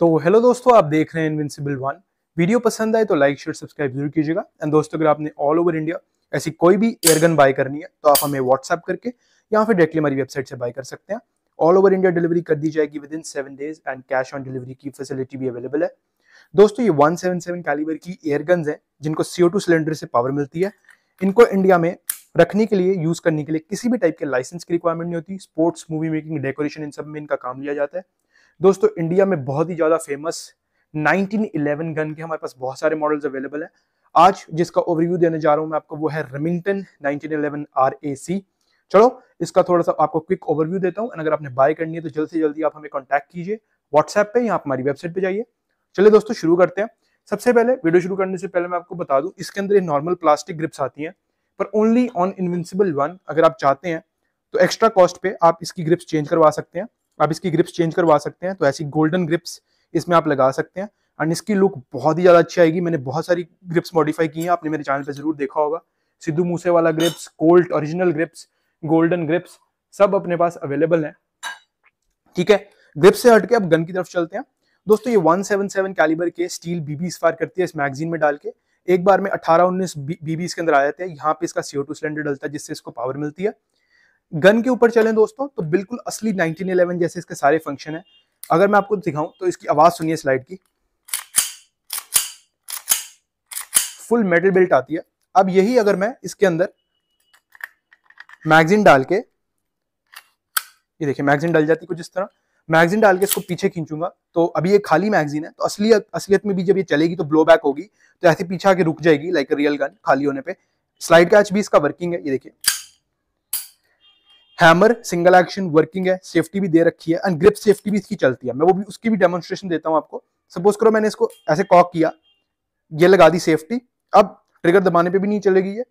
तो हेलो दोस्तों आप देख रहे हैं इनविंसिबल वन वीडियो पसंद आए तो लाइक शेयर सब्सक्राइब जरूर कीजिएगा एंड दोस्तों अगर आपने ऑल ओवर इंडिया ऐसी कोई भी एयरगन बाय करनी है तो आप हमें व्हाट्सएप करके या फिर डायरेक्टली हमारी वेबसाइट से बाय कर सकते हैं ऑल ओवर इंडिया डिलीवरी कर दी जाएगी within seven days and cash on delivery की फैसिलिटी भी अवेलेबल है दोस्तों ये 177 कैलिबर की एयरगन्स हैं जिनको टू सिलेंडर से पावर मिलती है इनको इंडिया में रखने के लिए यूज करने के लिए किसी भी टाइप के लाइसेंस की रिक्वायरमेंट नहीं होती स्पोर्ट्स मूवी मेकिंग डेकोरेशन इन सब में इनका काम लिया जाता है दोस्तों इंडिया में बहुत ही ज़्यादा फेमस 1911 गन के हमारे पास बहुत सारे मॉडल्स अवेलेबल है आज जिसका ओवरव्यू देने जा रहा हूं मैं आपको वो है रेमिंगटन ए सी चलो इसका थोड़ा सा आपको क्विक ओवरव्यू देता हूँ अगर आपने बाय करनी है तो जल्द से जल्दी आप हमें कॉन्टैक्ट कीजिए व्हाट्सएप पे या आप हमारी वेबसाइट पे जाइए चलिए दोस्तों शुरू करते हैं सबसे पहले वीडियो शुरू करने से पहले मैं आपको बता दूं इसके अंदर नॉर्मल प्लास्टिक ग्रिप्स आती हैं पर ओनली ऑन इनविंसिबल वन अगर आप चाहते हैं तो एक्स्ट्रा कॉस्ट पे आप इसकी ग्रिप्स चेंज करवा सकते हैं आप इसकी ग्रिप्स चेंज करवा सकते हैं तो ऐसी गोल्डन ग्रिप्स इसमें आप लगा सकते हैं एंड इसकी लुक बहुत ही ज़्यादा अच्छी आएगी मैंने बहुत सारी ग्रिप्स मॉडिफाई की हैं आपने मेरे चैनल पर जरूर देखा होगा Sidhu Moose Wala grips Colt original grips golden grips सब अपने पास अवेलेबल है ठीक है ग्रिप्स से हटके आप गन की तरफ चलते हैं दोस्तों ये 177 कैलिबर के स्टील बीबीस फायर करती है इस मैगजीन में डाल के एक बार में 18 19 बीबीस के अंदर आ जाते हैं यहाँ पे इसका सीओ टू सिलेंडर डलता है जिससे इसको पावर मिलती है गन के ऊपर चलें दोस्तों तो बिल्कुल असली 1911 जैसे इसके सारे फंक्शन हैं अगर मैं आपको दिखाऊं तो इसकी आवाज़ सुनिए स्लाइड की फुल मेटल बेल्ट आती है अब यही अगर मैं इसके अंदर मैगजीन डाल के ये देखिए मैगजीन डाल जाती कुछ इस तरह मैगजीन डाल के इसको पीछे खींचूंगा तो अभी ये खाली मैगजीन है तो असली असलियत में भी जब ये चलेगी तो ब्लो बैक होगी तो ऐसे पीछे आके रुक जाएगी लाइक रियल गन खाली होने पे स्लाइड कैच भी इसका वर्किंग है ये देखिए हैमर सिंगल एक्शन वर्किंग है सेफ्टी भी दे रखी है एंड ग्रिप सेफ्टी भी इसकी चलती है मैं वो भी उसकी भी डेमोन्स्ट्रेशन देता हूँ आपको सपोज करो मैंने इसको ऐसे कॉक किया ये लगा दी सेफ्टी अब ट्रिगर दबाने पे भी नहीं चलेगी ये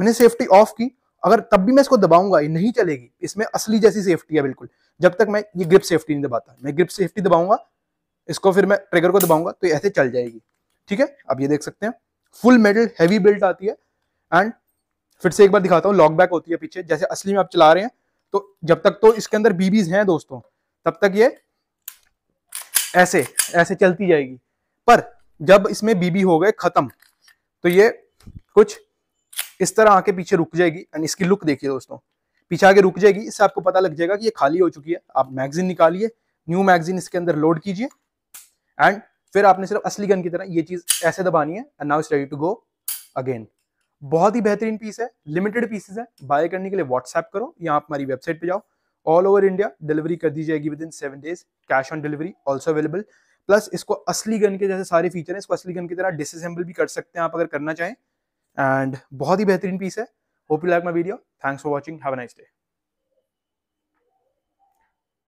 मैंने सेफ्टी ऑफ की अगर तब भी मैं इसको दबाऊंगा ये नहीं चलेगी इसमें असली जैसी सेफ्टी है बिल्कुल जब तक मैं ये ग्रिप सेफ्टी नहीं दबाता मैं ग्रिप सेफ्टी दबाऊंगा इसको फिर मैं ट्रिगर को दबाऊंगा तो ऐसे चल जाएगी ठीक है अब ये देख सकते हैं फुल मेडल हैवी बेल्ट आती है एंड फिर से एक बार दिखाता हूँ लॉक बैक होती है पीछे जैसे असली में आप चला रहे हैं तो जब तक तो इसके अंदर बीबीज हैं दोस्तों तब तक ये ऐसे ऐसे चलती जाएगी पर जब इसमें बीबी हो गए खत्म तो ये कुछ इस तरह आके पीछे रुक जाएगी एंड इसकी लुक देखिए दोस्तों पीछे आगे रुक जाएगी इससे आपको पता लग जाएगा कि ये खाली हो चुकी है आप मैगजीन निकालिए न्यू मैगजीन इसके अंदर लोड कीजिए एंड फिर आपने सिर्फ असली गन की तरह ये चीज ऐसे दबानी है and now it's ready to go again बहुत ही बेहतरीन पीस है लिमिटेड पीसेज है बाय करने के लिए व्हाट्सएप करो या आप हमारी वेबसाइट पे जाओ ऑल ओवर इंडिया डिलीवरी कर दी जाएगी within seven days cash on delivery also available plus इसको असली गन के जैसे सारे फीचर हैं इसको असली गन की तरह डिसअसेंबल भी कर सकते हैं आप अगर करना चाहें एंड बहुत ही बेहतरीन पीस है hope you like my video thanks for watching have nice day